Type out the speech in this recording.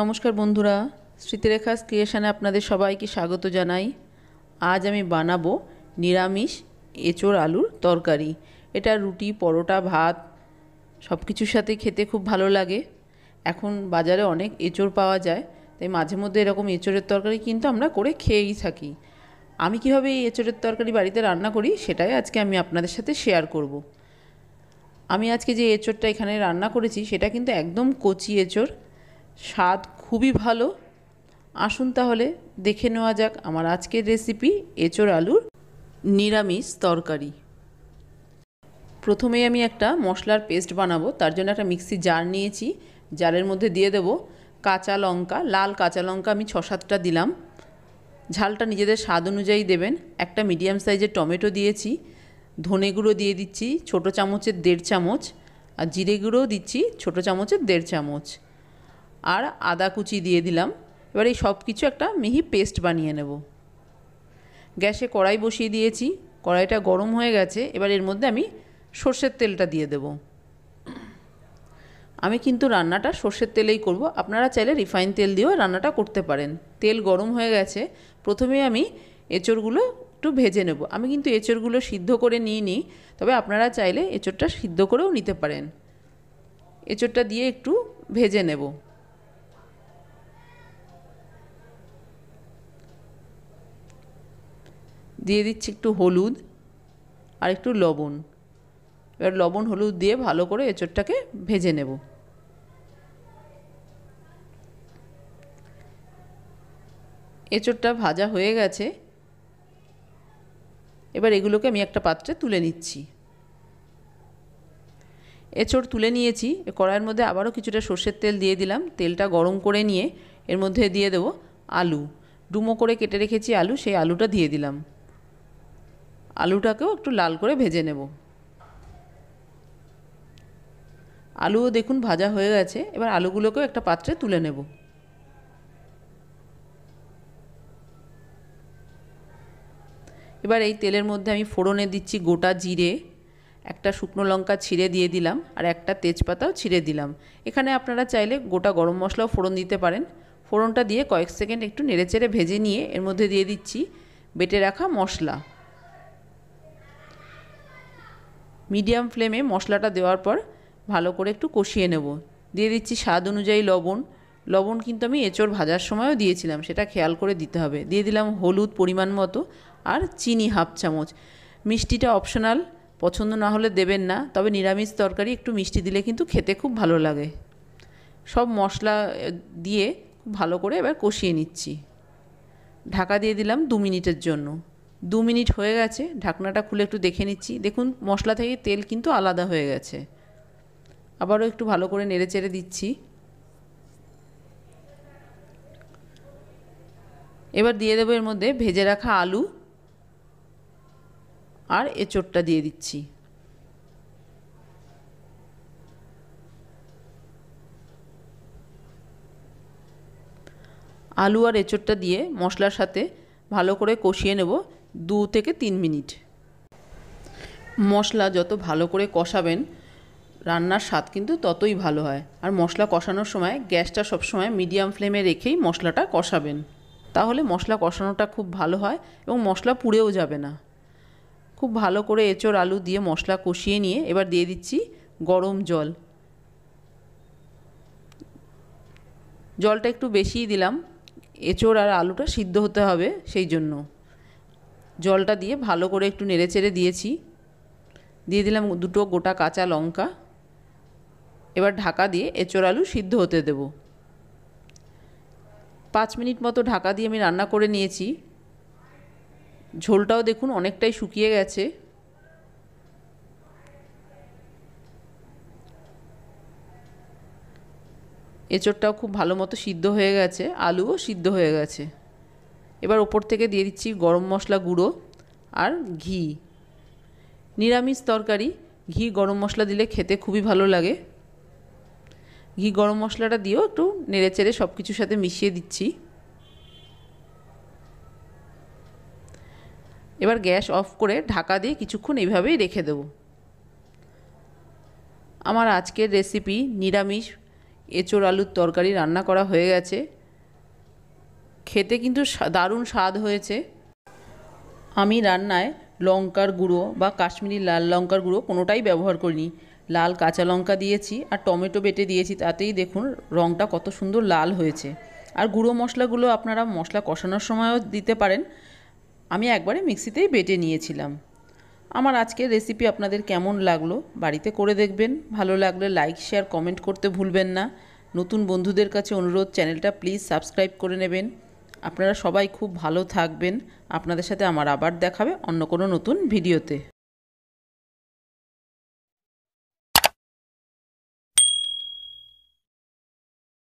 নমস্কার বন্ধুরা স্মৃতিরেখাস ক্রিয়েশানে আপনাদের সবাইকে স্বাগত জানাই আজ আমি বানাবো নিরামিষ এঁচোড় আলুর তরকারি এটা রুটি পরোটা ভাত সব কিছুর সাথে খেতে খুব ভালো লাগে এখন বাজারে অনেক এঁচোড় পাওয়া যায় তাই মাঝে মধ্যে এরকম এঁচোড়ের তরকারি কিন্তু আমরা করে খেয়েই থাকি আমি কিভাবে এই এঁচোড়ের তরকারি বাড়িতে রান্না করি সেটাই আজকে আমি আপনাদের সাথে শেয়ার করব। আমি আজকে যে এঁচোড়টা এখানে রান্না করেছি সেটা কিন্তু একদম কচি এঁচোড় স্বাদ খুবই ভালো আসুন তাহলে দেখে নেওয়া যাক আমার আজকের রেসিপি এঁচোড় আলুর নিরামিষ তরকারি প্রথমেই আমি একটা মশলার পেস্ট বানাবো তার জন্য একটা মিক্সি জার নিয়েছি জারের মধ্যে দিয়ে দেব কাঁচা লঙ্কা লাল কাঁচা লঙ্কা আমি ছ সাতটা দিলাম ঝালটা নিজেদের স্বাদ অনুযায়ী দেবেন একটা মিডিয়াম সাইজের টমেটো দিয়েছি ধনে গুঁড়ো দিয়ে দিচ্ছি ছোটো চামচের দেড় চামচ আর জিরে গুঁড়োও দিচ্ছি ছোটো চামচের দেড় চামচ আর আদা কুচি দিয়ে দিলাম এবার এই সব কিছু একটা মিহি পেস্ট বানিয়ে নেব গ্যাসে কড়াই বসিয়ে দিয়েছি কড়াইটা গরম হয়ে গেছে এবার এর মধ্যে আমি সর্ষের তেলটা দিয়ে দেব আমি কিন্তু রান্নাটা সর্ষের তেলেই করব আপনারা চাইলে রিফাইন তেল দিয়েও রান্নাটা করতে পারেন তেল গরম হয়ে গেছে প্রথমে আমি এঁচড়গুলো একটু ভেজে নেব আমি কিন্তু এঁচড়গুলো সিদ্ধ করে নিই তবে আপনারা চাইলে এঁচড়টা সিদ্ধ করেও নিতে পারেন এঁচড়টা দিয়ে একটু ভেজে নেব দিয়ে দিচ্ছি একটু হলুদ আর একটু লবণ এবার লবণ হলুদ দিয়ে ভালো করে এঁচড়টাকে ভেজে নেব এঁচড়টা ভাজা হয়ে গেছে এবার এগুলোকে আমি একটা পাত্রে তুলে নিচ্ছি এঁচড় তুলে নিয়েছি কড়াইয়ের মধ্যে আবারও কিছুটা সর্ষের তেল দিয়ে দিলাম তেলটা গরম করে নিয়ে এর মধ্যে দিয়ে দেবো আলু ডুমো করে কেটে রেখেছি আলু সেই আলুটা দিয়ে দিলাম আলুটাকেও একটু লাল করে ভেজে নেব আলুও দেখুন ভাজা হয়ে গেছে এবার আলুগুলোকেও একটা পাত্রে তুলে নেব এবার এই তেলের মধ্যে আমি ফোড়নে দিচ্ছি গোটা জিরে একটা শুকনো লঙ্কা ছিঁড়ে দিয়ে দিলাম আর একটা তেজপাতাও ছিঁড়ে দিলাম এখানে আপনারা চাইলে গোটা গরম মশলাও ফোড়ন দিতে পারেন ফোড়নটা দিয়ে কয়েক সেকেন্ড একটু নেড়েচেড়ে ভেজে নিয়ে এর মধ্যে দিয়ে দিচ্ছি বেটে রাখা মশলা মিডিয়াম ফ্লেমে মশলাটা দেওয়ার পর ভালো করে একটু কষিয়ে নেব দিয়ে দিচ্ছি স্বাদ অনুযায়ী লবণ লবণ কিন্তু আমি এঁচড় ভাজার সময়ও দিয়েছিলাম সেটা খেয়াল করে দিতে হবে দিয়ে দিলাম হলুদ পরিমাণ মতো আর চিনি হাফ চামচ মিষ্টিটা অপশনাল পছন্দ না হলে দেবেন না তবে নিরামিষ তরকারি একটু মিষ্টি দিলে কিন্তু খেতে খুব ভালো লাগে সব মশলা দিয়ে ভালো করে এবার কষিয়ে নিচ্ছি ঢাকা দিয়ে দিলাম দু মিনিটের জন্য দু মিনিট হয়ে গেছে ঢাকনাটা খুলে একটু দেখে নিচ্ছি দেখুন মশলা থেকে তেল কিন্তু আলাদা হয়ে গেছে আবারও একটু ভালো করে নেড়ে চেড়ে দিচ্ছি এবার দিয়ে দেবো এর মধ্যে ভেজে রাখা আলু আর এচোটটা দিয়ে দিচ্ছি আলু আর এচোটটা দিয়ে মশলার সাথে ভালো করে কষিয়ে নেব দু থেকে তিন মিনিট মশলা যত ভালো করে কষাবেন রান্নার স্বাদ কিন্তু ততই ভালো হয় আর মশলা কষানোর সময় গ্যাসটা সবসময় মিডিয়াম ফ্লেমে রেখেই মশলাটা কষাবেন তাহলে মশলা কষানোটা খুব ভালো হয় এবং মশলা পুড়েও যাবে না খুব ভালো করে এঁচড় আলু দিয়ে মশলা কষিয়ে নিয়ে এবার দিয়ে দিচ্ছি গরম জল জলটা একটু বেশিই দিলাম এঁচড় আর আলুটা সিদ্ধ হতে হবে সেই জন্য জলটা দিয়ে ভালো করে একটু নেড়েচেড়ে দিয়েছি দিয়ে দিলাম দুটো গোটা কাঁচা লঙ্কা এবার ঢাকা দিয়ে এঁচোর আলু সিদ্ধ হতে দেব পাঁচ মিনিট মতো ঢাকা দিয়ে আমি রান্না করে নিয়েছি ঝোলটাও দেখুন অনেকটাই শুকিয়ে গেছে এঁচোড়টাও খুব ভালো মতো সিদ্ধ হয়ে গেছে আলুও সিদ্ধ হয়ে গেছে এবার ওপর থেকে দিয়ে দিচ্ছি গরম মশলা গুঁড়ো আর ঘি নিরামিষ তরকারি ঘি গরম মশলা দিলে খেতে খুবই ভালো লাগে ঘি গরম মশলাটা দিয়েও একটু নেড়েচেড়ে সব কিছুর সাথে মিশিয়ে দিচ্ছি এবার গ্যাস অফ করে ঢাকা দিয়ে কিছুক্ষণ এইভাবেই রেখে দেব আমার আজকের রেসিপি নিরামিষ এঁচোড় আলুর তরকারি রান্না করা হয়ে গেছে খেতে কিন্তু দারুণ স্বাদ হয়েছে আমি রান্নায় লঙ্কার গুঁড়ো বা কাশ্মীরি লাল লঙ্কার গুঁড়ো কোনোটাই ব্যবহার করিনি লাল কাঁচা লঙ্কা দিয়েছি আর টমেটো বেটে দিয়েছি তাতেই দেখুন রঙটা কত সুন্দর লাল হয়েছে আর গুঁড়ো মশলাগুলো আপনারা মশলা কষানোর সময়ও দিতে পারেন আমি একবারে মিক্সিতেই বেটে নিয়েছিলাম আমার আজকের রেসিপি আপনাদের কেমন লাগলো বাড়িতে করে দেখবেন ভালো লাগলে লাইক শেয়ার কমেন্ট করতে ভুলবেন না নতুন বন্ধুদের কাছে অনুরোধ চ্যানেলটা প্লিজ সাবস্ক্রাইব করে নেবেন আপনারা সবাই খুব ভালো থাকবেন আপনাদের সাথে আমার আবার দেখাবে অন্য কোনো নতুন ভিডিওতে